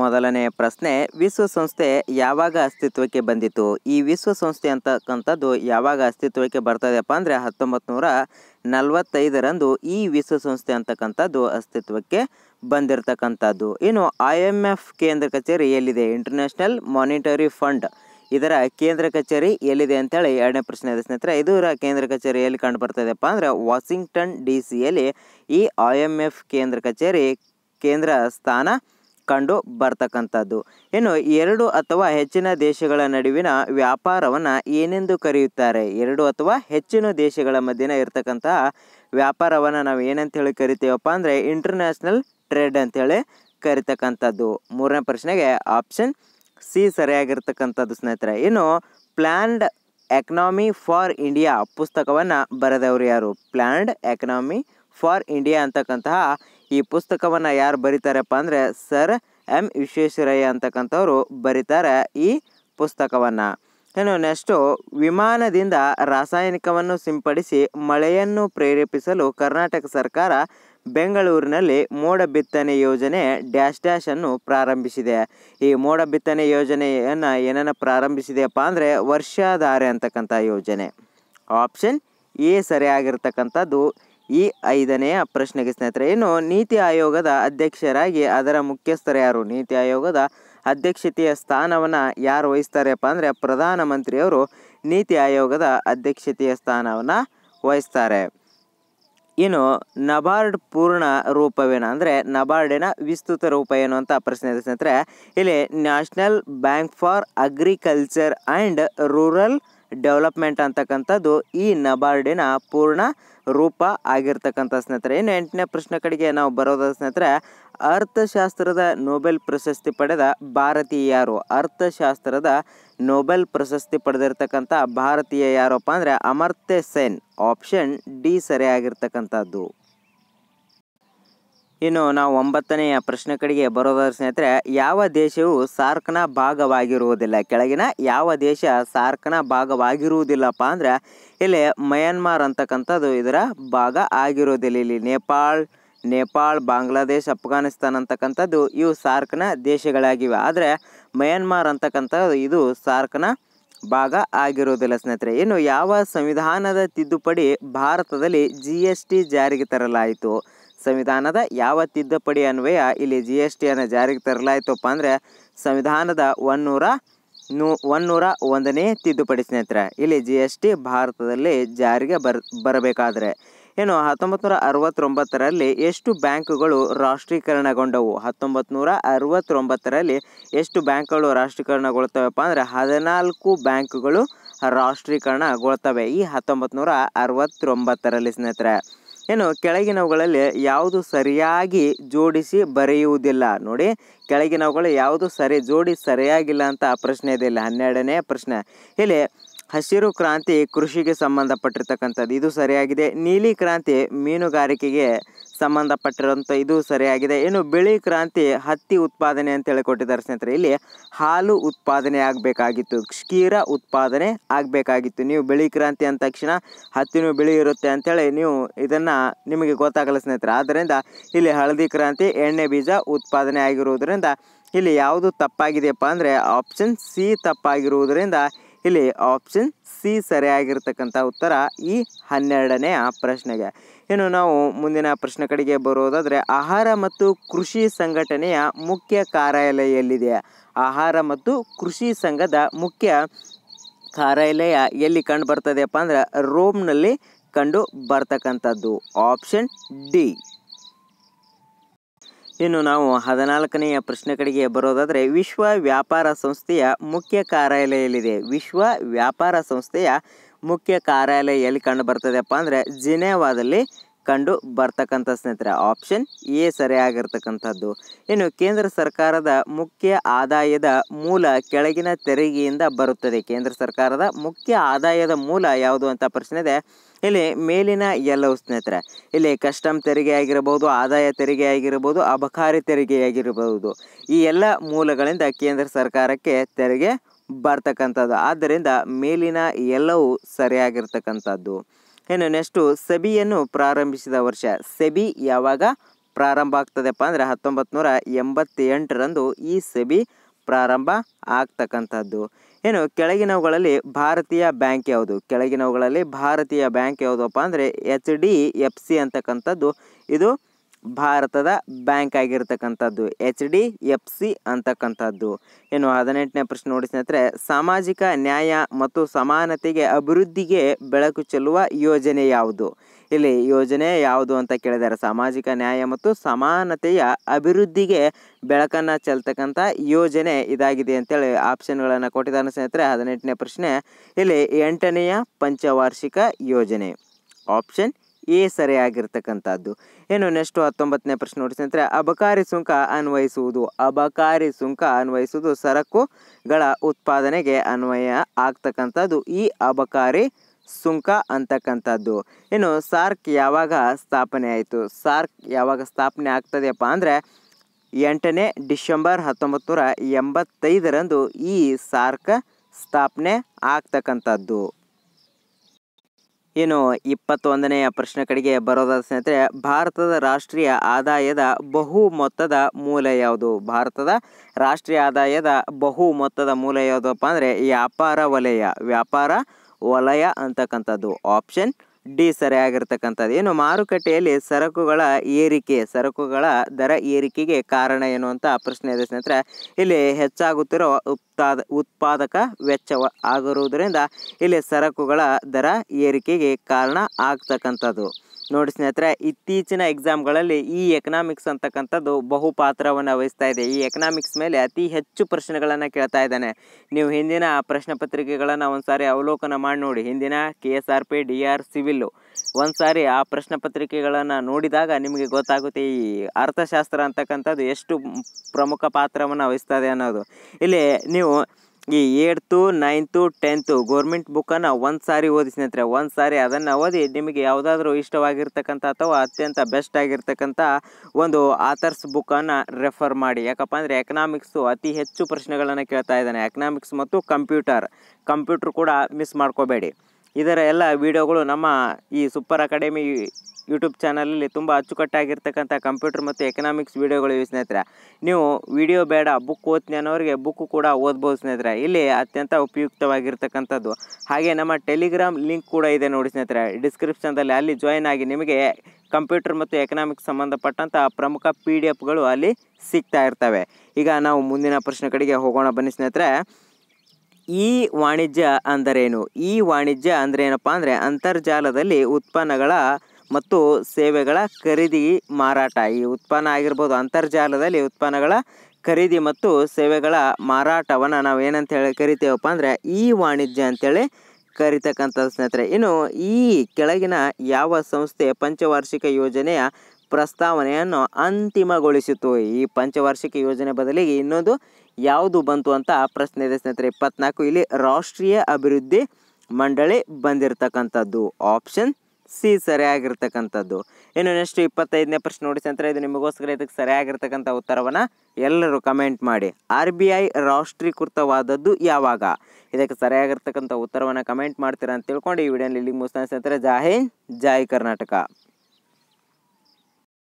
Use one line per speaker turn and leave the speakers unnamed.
ಮೊದಲನೆಯ ಪ್ರಶ್ನೆ ವಿಶ್ವಸಂಸ್ಥೆ ಯಾವಾಗ ಅಸ್ತಿತ್ವಕ್ಕೆ ಬಂದಿತ್ತು ಈ ವಿಶ್ವಸಂಸ್ಥೆ ಅಂತಕ್ಕಂಥದ್ದು ಯಾವಾಗ ಅಸ್ತಿತ್ವಕ್ಕೆ ಬರ್ತದೆಪ್ಪ ಅಂದರೆ ಹತ್ತೊಂಬತ್ತು ನೂರ ನಲವತ್ತೈದರಂದು ಈ ವಿಶ್ವಸಂಸ್ಥೆ ಅಂತಕ್ಕಂಥದ್ದು ಅಸ್ತಿತ್ವಕ್ಕೆ ಬಂದಿರತಕ್ಕಂಥದ್ದು ಇನ್ನು ಐ ಎಮ್ ಎಫ್ ಕೇಂದ್ರ ಕಚೇರಿ ಎಲ್ಲಿದೆ ಇಂಟರ್ನ್ಯಾಷನಲ್ ಮಾನಿಟರಿ ಫಂಡ್ ಇದರ ಕೇಂದ್ರ ಕಚೇರಿ ಎಲ್ಲಿದೆ ಅಂತೇಳಿ ಎರಡನೇ ಪ್ರಶ್ನೆ ಇದೆ ಸ್ನೇಹಿತರೆ ಇದರ ಕೇಂದ್ರ ಕಚೇರಿ ಎಲ್ಲಿ ಕಂಡು ಬರ್ತಾಯಿದೆಯಪ್ಪ ಅಂದರೆ ವಾಷಿಂಗ್ಟನ್ ಡಿ ಸಿಯಲ್ಲಿ ಈ ಐ ಎಮ್ ಎಫ್ ಕೇಂದ್ರ ಕಚೇರಿ ಕೇಂದ್ರ ಸ್ಥಾನ ಕಂಡು ಬರ್ತಕ್ಕಂಥದ್ದು ಇನ್ನು ಎರಡು ಅಥವಾ ಹೆಚ್ಚಿನ ದೇಶಗಳ ನಡುವಿನ ವ್ಯಾಪಾರವನ್ನು ಏನೆಂದು ಕರೆಯುತ್ತಾರೆ ಎರಡು ಅಥವಾ ಹೆಚ್ಚಿನ ದೇಶಗಳ ಮಧ್ಯನ ಇರತಕ್ಕಂತಹ ವ್ಯಾಪಾರವನ್ನು ನಾವು ಏನಂತ ಹೇಳಿ ಕರಿತೀವಪ್ಪ ಅಂದರೆ ಇಂಟರ್ನ್ಯಾಷನಲ್ ಟ್ರೇಡ್ ಅಂತೇಳಿ ಕರಿತಕ್ಕಂಥದ್ದು ಮೂರನೇ ಪ್ರಶ್ನೆಗೆ ಆಪ್ಷನ್ ಸಿ ಸರಿಯಾಗಿರ್ತಕ್ಕಂಥದ್ದು ಸ್ನೇಹಿತರೆ ಇನ್ನು ಪ್ಲ್ಯಾನ್ಡ್ ಎಕನಾಮಿ ಫಾರ್ ಇಂಡಿಯಾ ಪುಸ್ತಕವನ್ನು ಬರೆದವರು ಯಾರು ಪ್ಲ್ಯಾಂಡ್ ಎಕನಾಮಿ ಫಾರ್ ಇಂಡಿಯಾ ಅಂತಕ್ಕಂತಹ ಈ ಪುಸ್ತಕವನ್ನು ಯಾರು ಬರೀತಾರಪ್ಪ ಅಂದರೆ ಸರ್ ಎಂ ವಿಶ್ವೇಶ್ವರಯ್ಯ ಅಂತಕ್ಕಂಥವ್ರು ಬರೀತಾರೆ ಈ ಪುಸ್ತಕವನ್ನು ಇನ್ನು ನೆಕ್ಸ್ಟು ವಿಮಾನದಿಂದ ರಾಸಾಯನಿಕವನ್ನು ಸಿಂಪಡಿಸಿ ಮಳೆಯನ್ನು ಪ್ರೇರೇಪಿಸಲು ಕರ್ನಾಟಕ ಸರ್ಕಾರ ಬೆಂಗಳೂರಿನಲ್ಲಿ ಮೋಡ ಬಿತ್ತನೆ ಯೋಜನೆ ಡ್ಯಾಶ್ ಅನ್ನು ಪ್ರಾರಂಭಿಸಿದೆ ಈ ಮೋಡ ಬಿತ್ತನೆ ಯೋಜನೆಯನ್ನು ಏನನ್ನು ಪ್ರಾರಂಭಿಸಿದೆಯಪ್ಪ ಅಂದರೆ ವರ್ಷಾಧಾರೆ ಅಂತಕ್ಕಂಥ ಯೋಜನೆ ಆಪ್ಷನ್ ಎ ಸರಿಯಾಗಿರ್ತಕ್ಕಂಥದ್ದು ಈ ಐದನೆಯ ಪ್ರಶ್ನೆಗೆ ಸ್ನೇಹಿತರೆ ಇನ್ನು ನೀತಿ ಆಯೋಗದ ಅಧ್ಯಕ್ಷರಾಗಿ ಅದರ ಮುಖ್ಯಸ್ಥರು ಯಾರು ನೀತಿ ಆಯೋಗದ ಅಧ್ಯಕ್ಷತೆಯ ಸ್ಥಾನವನ್ನು ಯಾರು ವಹಿಸ್ತಾರಪ್ಪ ಅಂದರೆ ಪ್ರಧಾನಮಂತ್ರಿಯವರು ನೀತಿ ಆಯೋಗದ ಅಧ್ಯಕ್ಷತೆಯ ಸ್ಥಾನವನ್ನು ವಹಿಸ್ತಾರೆ ಇನ್ನು ನಬಾರ್ಡ್ ಪೂರ್ಣ ರೂಪವೇನು ಅಂದರೆ ನಬಾರ್ಡಿನ ವಿಸ್ತೃತ ರೂಪ ಏನು ಅಂತ ಪ್ರಶ್ನೆ ಇದೆ ಸ್ನೇಹಿತರೆ ಇಲ್ಲಿ national bank for agriculture and rural development ಅಂತಕ್ಕಂಥದ್ದು ಈ ನಬಾರ್ಡಿನ ಪೂರ್ಣ ರೂಪ ಆಗಿರ್ತಕ್ಕಂಥ ಸ್ನೇಹಿತರೆ ಇನ್ನು ಎಂಟನೇ ಪ್ರಶ್ನೆ ಕಡೆಗೆ ನಾವು ಬರೋದ ಸ್ನೇಹಿತರೆ ಅರ್ಥಶಾಸ್ತ್ರದ ನೊಬೆಲ್ ಪ್ರಶಸ್ತಿ ಪಡೆದ ಭಾರತೀಯ ಯಾರು ಅರ್ಥಶಾಸ್ತ್ರದ ನೊಬೆಲ್ ಪ್ರಶಸ್ತಿ ಪಡೆದಿರ್ತಕ್ಕಂಥ ಭಾರತೀಯ ಯಾರಪ್ಪ ಅಂದರೆ ಅಮರ್ತ್ಯ ಸೇನ್ ಆಪ್ಷನ್ ಡಿ ಸರಿಯಾಗಿರ್ತಕ್ಕಂಥದ್ದು ಇನ್ನು ನಾವು ಒಂಬತ್ತನೆಯ ಪ್ರಶ್ನೆ ಕಡೆಗೆ ಬರೋದಾದ್ರೆ ಸ್ನೇಹಿತರೆ ಯಾವ ದೇಶವು ಸಾರ್ಕ್ನ ಭಾಗವಾಗಿರುವುದಿಲ್ಲ ಕೆಳಗಿನ ಯಾವ ದೇಶ ಸಾರ್ಕ್ನ ಭಾಗವಾಗಿರುವುದಿಲ್ಲಪ್ಪ ಅಂದರೆ ಇಲ್ಲಿ ಮಯನ್ಮಾರ್ ಅಂತಕ್ಕಂಥದ್ದು ಇದರ ಭಾಗ ಆಗಿರೋದಿಲ್ಲ ಇಲ್ಲಿ ನೇಪಾಳ್ ನೇಪಾಳ್ ಬಾಂಗ್ಲಾದೇಶ್ ಅಫ್ಘಾನಿಸ್ತಾನ್ ಅಂತಕ್ಕಂಥದ್ದು ಇವು ಸಾರ್ಕ್ನ ದೇಶಗಳಾಗಿವೆ ಆದರೆ ಮಯನ್ಮಾರ್ ಅಂತಕ್ಕಂಥದ್ದು ಇದು ಸಾರ್ಕ್ನ ಭಾಗ ಆಗಿರೋದಿಲ್ಲ ಸ್ನೇಹಿತರೆ ಇನ್ನು ಯಾವ ಸಂವಿಧಾನದ ತಿದ್ದುಪಡಿ ಭಾರತದಲ್ಲಿ ಜಿ ಎಸ್ ಟಿ ಜಾರಿಗೆ ತರಲಾಯಿತು ಸಂವಿಧಾನದ ಯಾವ ತಿದ್ದುಪಡಿ ಅನ್ವಯ ಇಲ್ಲಿ ಜಿ ಎಸ್ ಟಿಯನ್ನು ಜಾರಿಗೆ ತರಲಾಯಿತಪ್ಪ ಅಂದರೆ ಸಂವಿಧಾನದ ಒನ್ನೂರ ನೂ ಒನ್ನೂರ ಒಂದನೇ ತಿದ್ದುಪಡಿ ಸ್ನೇಹಿತರೆ ಇಲ್ಲಿ ಜಿ ಎಸ್ ಟಿ ಭಾರತದಲ್ಲಿ ಜಾರಿಗೆ ಬರ್ ಬರಬೇಕಾದ್ರೆ ಏನು ಹತ್ತೊಂಬತ್ತು ನೂರ ಅರವತ್ತೊಂಬತ್ತರಲ್ಲಿ ಎಷ್ಟು ಬ್ಯಾಂಕುಗಳು ರಾಷ್ಟ್ರೀಕರಣಗೊಂಡವು ಹತ್ತೊಂಬತ್ತು ನೂರ ಅರವತ್ತೊಂಬತ್ತರಲ್ಲಿ ಎಷ್ಟು ಬ್ಯಾಂಕ್ಗಳು ರಾಷ್ಟ್ರೀಕರಣಗೊಳ್ತವೆಪ್ಪ ಅಂದರೆ ಹದಿನಾಲ್ಕು ಬ್ಯಾಂಕುಗಳು ರಾಷ್ಟ್ರೀಕರಣಗೊಳ್ತವೆ ಈ ಹತ್ತೊಂಬತ್ತು ನೂರ ಅರವತ್ತೊಂಬತ್ತರಲ್ಲಿ ಸ್ನೇಹಿತರೆ ಏನು ಕೆಳಗಿನವುಗಳಲ್ಲಿ ಯಾವುದು ಸರಿಯಾಗಿ ಜೋಡಿಸಿ ಬರೆಯುವುದಿಲ್ಲ ನೋಡಿ ಕೆಳಗಿನವುಗಳು ಯಾವುದು ಸರಿ ಜೋಡಿ ಸರಿಯಾಗಿಲ್ಲ ಅಂತ ಪ್ರಶ್ನೆ ಇದೆ ಇಲ್ಲಿ ಹನ್ನೆರಡನೇ ಪ್ರಶ್ನೆ ಇಲ್ಲಿ ಹಸಿರು ಕ್ರಾಂತಿ ಕೃಷಿಗೆ ಸಂಬಂಧಪಟ್ಟಿರ್ತಕ್ಕಂಥದ್ದು ಇದು ಸರಿಯಾಗಿದೆ ನೀಲಿ ಕ್ರಾಂತಿ ಮೀನುಗಾರಿಕೆಗೆ ಸಂಬಂಧಪಟ್ಟಿರೋಂಥ ಇದು ಸರಿಯಾಗಿದೆ ಇನ್ನು ಬಿಳಿ ಕ್ರಾಂತಿ ಹತ್ತಿ ಉತ್ಪಾದನೆ ಅಂತೇಳಿ ಕೊಟ್ಟಿದ್ದಾರೆ ಸ್ನೇಹಿತರೆ ಇಲ್ಲಿ ಹಾಲು ಉತ್ಪಾದನೆ ಆಗಬೇಕಾಗಿತ್ತು ಕ್ಷೀರ ಉತ್ಪಾದನೆ ಆಗಬೇಕಾಗಿತ್ತು ನೀವು ಬಿಳಿ ಕ್ರಾಂತಿ ಅಂದ ತಕ್ಷಣ ಹತ್ತಿನೂ ಬಿಳಿ ಇರುತ್ತೆ ಅಂಥೇಳಿ ನೀವು ಇದನ್ನು ನಿಮಗೆ ಗೊತ್ತಾಗಲ್ಲ ಸ್ನೇಹಿತರೆ ಆದ್ದರಿಂದ ಇಲ್ಲಿ ಹಳದಿ ಕ್ರಾಂತಿ ಎಣ್ಣೆ ಬೀಜ ಉತ್ಪಾದನೆ ಆಗಿರುವುದರಿಂದ ಇಲ್ಲಿ ಯಾವುದು ತಪ್ಪಾಗಿದೆಯಪ್ಪ ಅಂದರೆ ಆಪ್ಷನ್ ಸಿ ತಪ್ಪಾಗಿರುವುದರಿಂದ ಇಲ್ಲಿ ಆಪ್ಷನ್ ಸಿ ಸರಿಯಾಗಿರ್ತಕ್ಕಂಥ ಉತ್ತರ ಈ ಹನ್ನೆರಡನೆಯ ಪ್ರಶ್ನೆಗೆ ಇನ್ನು ನಾವು ಮುಂದಿನ ಪ್ರಶ್ನೆ ಕಡೆಗೆ ಬರೋದಾದರೆ ಆಹಾರ ಮತ್ತು ಕೃಷಿ ಸಂಘಟನೆಯ ಮುಖ್ಯ ಕಾರ್ಯಾಲಯ ಎಲ್ಲಿದೆ ಆಹಾರ ಮತ್ತು ಕೃಷಿ ಸಂಘದ ಮುಖ್ಯ ಕಾರ್ಯಾಲಯ ಎಲ್ಲಿ ಕಂಡು ಬರ್ತದೆಯಪ್ಪ ಅಂದ್ರೆ ರೋಮ್ನಲ್ಲಿ ಕಂಡು ಬರ್ತಕ್ಕಂಥದ್ದು ಆಪ್ಷನ್ ಡಿ ಇನ್ನು ನಾವು ಹದಿನಾಲ್ಕನೆಯ ಪ್ರಶ್ನೆ ಕಡೆಗೆ ಬರೋದಾದರೆ ವಿಶ್ವ ವ್ಯಾಪಾರ ಸಂಸ್ಥೆಯ ಮುಖ್ಯ ಕಾರ್ಯಾಲಯಲ್ಲಿದೆ ವಿಶ್ವ ವ್ಯಾಪಾರ ಸಂಸ್ಥೆಯ ಮುಖ್ಯ ಕಾರ್ಯಾಲಯ ಎಲ್ಲಿ ಕಂಡು ಬರ್ತದೆಪ್ಪ ಅಂದರೆ ಜಿನೇವಾದಲ್ಲಿ ಕಂಡು ಬರ್ತಕ್ಕಂಥ ಸ್ನೇಹಿತರೆ ಆಪ್ಷನ್ ಎ ಸರಿಯಾಗಿರ್ತಕ್ಕಂಥದ್ದು ಇನ್ನು ಕೇಂದ್ರ ಸರ್ಕಾರದ ಮುಖ್ಯ ಆದಾಯದ ಮೂಲ ಕೆಳಗಿನ ತೆರಿಗೆಯಿಂದ ಬರುತ್ತದೆ ಕೇಂದ್ರ ಸರ್ಕಾರದ ಮುಖ್ಯ ಆದಾಯದ ಮೂಲ ಯಾವುದು ಅಂತ ಪ್ರಶ್ನೆ ಇದೆ ಇಲ್ಲಿ ಮೇಲಿನ ಎಲ್ಲವೂ ಸ್ನೇಹಿತರೆ ಇಲ್ಲಿ ಕಸ್ಟಮ್ ತೆರಿಗೆ ಆಗಿರಬಹುದು ಆದಾಯ ತೆರಿಗೆ ಆಗಿರಬಹುದು ಅಬಕಾರಿ ತೆರಿಗೆ ಆಗಿರಬಹುದು ಈ ಎಲ್ಲ ಮೂಲಗಳಿಂದ ಕೇಂದ್ರ ಸರ್ಕಾರಕ್ಕೆ ತೆರಿಗೆ ಬರ್ತಕ್ಕಂಥದ್ದು ಆದ್ದರಿಂದ ಮೇಲಿನ ಎಲ್ಲವೂ ಸರಿಯಾಗಿರ್ತಕ್ಕಂಥದ್ದು ಏನು ನೆಕ್ಸ್ಟು ಸೆಬಿಯನ್ನು ಪ್ರಾರಂಭಿಸಿದ ವರ್ಷ ಸೆಬಿ ಯಾವಾಗ ಪ್ರಾರಂಭ ಆಗ್ತದಪ್ಪ ಅಂದರೆ ಹತ್ತೊಂಬತ್ತು ನೂರ ಎಂಬತ್ತೆಂಟರಂದು ಈ ಸೆಬಿ ಪ್ರಾರಂಭ ಆಗ್ತಕ್ಕಂಥದ್ದು ಏನು ಕೆಳಗಿನವುಗಳಲ್ಲಿ ಭಾರತೀಯ ಬ್ಯಾಂಕ್ ಯಾವುದು ಕೆಳಗಿನವುಗಳಲ್ಲಿ ಭಾರತೀಯ ಬ್ಯಾಂಕ್ ಯಾವುದಪ್ಪ ಅಂದರೆ ಎಚ್ ಡಿ ಎಫ್ ಸಿ ಅಂತಕ್ಕಂಥದ್ದು ಇದು ಭಾರತದ ಬ್ಯಾಂಕ್ ಆಗಿರ್ತಕ್ಕಂಥದ್ದು ಎಚ್ ಡಿ ಎಫ್ ಸಿ ಅಂತಕ್ಕಂಥದ್ದು ಏನು ಹದಿನೆಂಟನೇ ಪ್ರಶ್ನೆ ನೋಡಿ ಸ್ನೇಹಿತರೆ ಸಾಮಾಜಿಕ ನ್ಯಾಯ ಮತ್ತು ಸಮಾನತೆಗೆ ಅಭಿವೃದ್ಧಿಗೆ ಬೆಳಕು ಚೆಲ್ಲುವ ಯೋಜನೆ ಯಾವುದು ಇಲ್ಲಿ ಯೋಜನೆ ಯಾವುದು ಅಂತ ಕೇಳಿದ್ದಾರೆ ಸಾಮಾಜಿಕ ನ್ಯಾಯ ಮತ್ತು ಸಮಾನತೆಯ ಅಭಿವೃದ್ಧಿಗೆ ಬೆಳಕನ್ನು ಚೆಲ್ತಕ್ಕಂಥ ಯೋಜನೆ ಇದಾಗಿದೆ ಅಂತೇಳಿ ಆಪ್ಷನ್ಗಳನ್ನು ಕೊಟ್ಟಿದ್ದಾರೆ ಸ್ನೇಹಿತರೆ ಹದಿನೆಂಟನೇ ಪ್ರಶ್ನೆ ಇಲ್ಲಿ ಎಂಟನೆಯ ಪಂಚವಾರ್ಷಿಕ ಯೋಜನೆ ಆಪ್ಷನ್ ಎ ಸರಿಯಾಗಿರ್ತಕ್ಕಂಥದ್ದು ಏನು ನೆಕ್ಸ್ಟು ಹತ್ತೊಂಬತ್ತನೇ ಪ್ರಶ್ನೆ ನೋಡಿ ಸ್ನೇಹಿತರೆ ಅಬಕಾರಿ ಸುಂಕ ಅನ್ವಯಿಸುವುದು ಅಬಕಾರಿ ಸುಂಕ ಅನ್ವಯಿಸುವುದು ಸರಕುಗಳ ಉತ್ಪಾದನೆಗೆ ಅನ್ವಯ ಆಗ್ತಕ್ಕಂಥದ್ದು ಈ ಅಬಕಾರಿ ಸುಂಕ ಅಂತಕ್ಕಂಥದ್ದು ಏನು ಸಾರ್ಕ್ ಯಾವಾಗ ಸ್ಥಾಪನೆ ಆಯಿತು ಸಾರ್ಕ್ ಯಾವಾಗ ಸ್ಥಾಪನೆ ಆಗ್ತದೆಯಪ್ಪ ಅಂದರೆ ಎಂಟನೇ ಡಿಸೆಂಬರ್ ಹತ್ತೊಂಬತ್ತು ನೂರ ಎಂಬತ್ತೈದರಂದು ಈ ಸಾರ್ಕ್ ಸ್ಥಾಪನೆ ಆಗ್ತಕ್ಕಂಥದ್ದು ಏನು ಇಪ್ಪತ್ತೊಂದನೆಯ ಪ್ರಶ್ನೆ ಕಡೆಗೆ ಬರೋದಾದ ಸ್ನೇಹಿತರೆ ಭಾರತದ ರಾಷ್ಟ್ರೀಯ ಆದಾಯದ ಬಹು ಮೊತ್ತದ ಮೂಲ ಯಾವುದು ಭಾರತದ ರಾಷ್ಟ್ರೀಯ ಆದಾಯದ ಬಹು ಮೊತ್ತದ ಮೂಲ ಯಾವುದಪ್ಪ ಅಂದರೆ ವ್ಯಾಪಾರ ವಲಯ ವ್ಯಾಪಾರ ವಲಯ ಅಂತಕ್ಕಂಥದ್ದು ಆಪ್ಷನ್ ಡಿ ಸರಿಯಾಗಿರ್ತಕ್ಕಂಥದ್ದು ಏನು ಮಾರುಕಟ್ಟೆಯಲ್ಲಿ ಸರಕುಗಳ ಏರಿಕೆ ಸರಕುಗಳ ದರ ಏರಿಕೆಗೆ ಕಾರಣ ಏನು ಅಂತ ಪ್ರಶ್ನೆ ಇದೆ ಸ್ನೇಹಿತರೆ ಇಲ್ಲಿ ಹೆಚ್ಚಾಗುತ್ತಿರೋ ಉತ್ಪಾದ ಉತ್ಪಾದಕ ವೆಚ್ಚ ಆಗಿರುವುದರಿಂದ ಇಲ್ಲಿ ಸರಕುಗಳ ದರ ಏರಿಕೆಗೆ ಕಾರಣ ಆಗ್ತಕ್ಕಂಥದ್ದು ನೋಡಿ ಸ್ನೇಹಿತರೆ ಇತ್ತೀಚಿನ ಎಕ್ಸಾಮ್ಗಳಲ್ಲಿ ಈ ಎಕನಾಮಿಕ್ಸ್ ಅಂತಕ್ಕಂಥದ್ದು ಪಾತ್ರವನ್ನು ವಹಿಸ್ತಾ ಇದೆ ಈ ಎಕನಾಮಿಕ್ಸ್ ಮೇಲೆ ಅತಿ ಹೆಚ್ಚು ಪ್ರಶ್ನೆಗಳನ್ನು ಕೇಳ್ತಾ ಇದ್ದಾನೆ ನೀವು ಹಿಂದಿನ ಪ್ರಶ್ನೆ ಪತ್ರಿಕೆಗಳನ್ನು ಒಂದು ಸಾರಿ ಅವಲೋಕನ ಮಾಡಿ ನೋಡಿ ಹಿಂದಿನ K S R P D R civil ಒಂದು ಸಾರಿ ಆ ಪ್ರಶ್ನೆ ಪತ್ರಿಕೆಗಳನ್ನು ನೋಡಿದಾಗ ನಿಮಗೆ ಗೊತ್ತಾಗುತ್ತೆ ಈ ಅರ್ಥಶಾಸ್ತ್ರ ಅಂತಕ್ಕಂಥದ್ದು ಎಷ್ಟು ಪ್ರಮುಖ ಪಾತ್ರವನ್ನು ಇದೆ ಅನ್ನೋದು ಇಲ್ಲಿ ನೀವು ಈ ಏಡ್ತು ನೈನ್ತು ಟೆಂತು ಗೋರ್ಮೆಂಟ್ ಬುಕ್ಕನ್ನು ಒಂದು ಸಾರಿ ಓದಿ ಸ್ನೇಹಿತರೆ ಒಂದು ಸಾರಿ ಅದನ್ನು ಓದಿ ನಿಮಗೆ ಯಾವುದಾದ್ರೂ ಇಷ್ಟವಾಗಿರ್ತಕ್ಕಂಥ ಅಥವಾ ಅತ್ಯಂತ ಬೆಸ್ಟ್ ಆಗಿರ್ತಕ್ಕಂಥ ಒಂದು ಆಥರ್ಸ್ ಬುಕ್ಕನ್ನು ರೆಫರ್ ಮಾಡಿ ಯಾಕಪ್ಪ ಅಂದರೆ ಎಕನಾಮಿಕ್ಸು ಅತಿ ಹೆಚ್ಚು ಪ್ರಶ್ನೆಗಳನ್ನು ಕೇಳ್ತಾ ಇದ್ದಾನೆ ಎಕನಾಮಿಕ್ಸ್ ಮತ್ತು ಕಂಪ್ಯೂಟರ್ ಕಂಪ್ಯೂಟ್ರ್ ಕೂಡ ಮಿಸ್ ಮಾಡ್ಕೋಬೇಡಿ ಇದರ ಎಲ್ಲ ವೀಡಿಯೋಗಳು ನಮ್ಮ ಈ ಸೂಪರ್ ಅಕಾಡೆಮಿ ಯೂಟ್ಯೂಬ್ ಚಾನಲಲ್ಲಿ ತುಂಬ ಅಚ್ಚುಕಟ್ಟಾಗಿರ್ತಕ್ಕಂಥ ಕಂಪ್ಯೂಟರ್ ಮತ್ತು ಎಕನಾಮಿಕ್ಸ್ ವೀಡಿಯೋಗಳು ಇವೆ ಸ್ನೇಹಿತರೆ ನೀವು ವಿಡಿಯೋ ಬೇಡ ಬುಕ್ ಓದ್ತೀನಿ ಅನ್ನೋರಿಗೆ ಬುಕ್ಕು ಕೂಡ ಓದ್ಬೋದು ಸ್ನೇಹಿತರೆ ಇಲ್ಲಿ ಅತ್ಯಂತ ಉಪಯುಕ್ತವಾಗಿರ್ತಕ್ಕಂಥದ್ದು ಹಾಗೆ ನಮ್ಮ ಟೆಲಿಗ್ರಾಮ್ ಲಿಂಕ್ ಕೂಡ ಇದೆ ನೋಡಿ ಸ್ನೇಹಿತರೆ ಡಿಸ್ಕ್ರಿಪ್ಷನ್ದಲ್ಲಿ ಅಲ್ಲಿ ಜಾಯ್ನ್ ಆಗಿ ನಿಮಗೆ ಕಂಪ್ಯೂಟರ್ ಮತ್ತು ಎಕನಾಮಿಕ್ಸ್ ಸಂಬಂಧಪಟ್ಟಂಥ ಪ್ರಮುಖ ಪಿ ಡಿ ಎಫ್ಗಳು ಅಲ್ಲಿ ಸಿಗ್ತಾ ಇರ್ತವೆ ಈಗ ನಾವು ಮುಂದಿನ ಪ್ರಶ್ನೆ ಕಡೆಗೆ ಹೋಗೋಣ ಬನ್ನಿ ಸ್ನೇಹಿತರೆ ಈ ವಾಣಿಜ್ಯ ಅಂದರೇನು ಈ ವಾಣಿಜ್ಯ ಅಂದರೆ ಏನಪ್ಪ ಅಂದರೆ ಅಂತರ್ಜಾಲದಲ್ಲಿ ಉತ್ಪನ್ನಗಳ ಮತ್ತು ಸೇವೆಗಳ ಖರೀದಿ ಮಾರಾಟ ಈ ಉತ್ಪನ್ನ ಆಗಿರ್ಬೋದು ಅಂತರ್ಜಾಲದಲ್ಲಿ ಉತ್ಪನ್ನಗಳ ಖರೀದಿ ಮತ್ತು ಸೇವೆಗಳ ಮಾರಾಟವನ್ನು ನಾವು ಏನಂತ ಹೇಳಿ ಕರಿತೇವಪ್ಪ ಅಂದರೆ ಈ ವಾಣಿಜ್ಯ ಅಂತೇಳಿ ಕರಿತಕ್ಕಂಥದ್ದು ಸ್ನೇಹಿತರೆ ಇನ್ನು ಈ ಕೆಳಗಿನ ಯಾವ ಸಂಸ್ಥೆ ಪಂಚವಾರ್ಷಿಕ ಯೋಜನೆಯ ಪ್ರಸ್ತಾವನೆಯನ್ನು ಅಂತಿಮಗೊಳಿಸಿತು ಈ ಪಂಚವಾರ್ಷಿಕ ಯೋಜನೆ ಬದಲಿಗೆ ಇನ್ನೊಂದು ಯಾವುದು ಬಂತು ಅಂತ ಪ್ರಶ್ನೆ ಇದೆ ಸ್ನೇಹಿತರೆ ಇಪ್ಪತ್ನಾಲ್ಕು ಇಲ್ಲಿ ರಾಷ್ಟ್ರೀಯ ಅಭಿವೃದ್ಧಿ ಮಂಡಳಿ ಬಂದಿರತಕ್ಕಂಥದ್ದು ಆಪ್ಷನ್ ಸಿ ಸರಿಯಾಗಿರ್ತಕ್ಕಂಥದ್ದು ಇನ್ನು ನೆಕ್ಸ್ಟ್ ಇಪ್ಪತ್ತೈದನೇ ಪ್ರಶ್ನೆ ನೋಡಿ ಸಂತರ ಇದು ನಿಮಗೋಸ್ಕರ ಇದಕ್ಕೆ ಸರಿಯಾಗಿರ್ತಕ್ಕಂಥ ಉತ್ತರವನ್ನು ಎಲ್ಲರೂ ಕಮೆಂಟ್ ಮಾಡಿ ಆರ್ ಬಿ ಐ ರಾಷ್ಟ್ರೀಕೃತವಾದದ್ದು ಯಾವಾಗ ಇದಕ್ಕೆ ಸರಿಯಾಗಿರ್ತಕ್ಕಂಥ ಉತ್ತರವನ್ನು ಕಮೆಂಟ್ ಮಾಡ್ತೀರಾ ಅಂತ ತಿಳ್ಕೊಂಡು ಈ ವಿಡಿಯೋನಲ್ಲಿ ಇಲ್ಲಿ ಮುಗಿಸ್ತಾನೆ ಸಂತರ ಜಾಯ್ ಕರ್ನಾಟಕ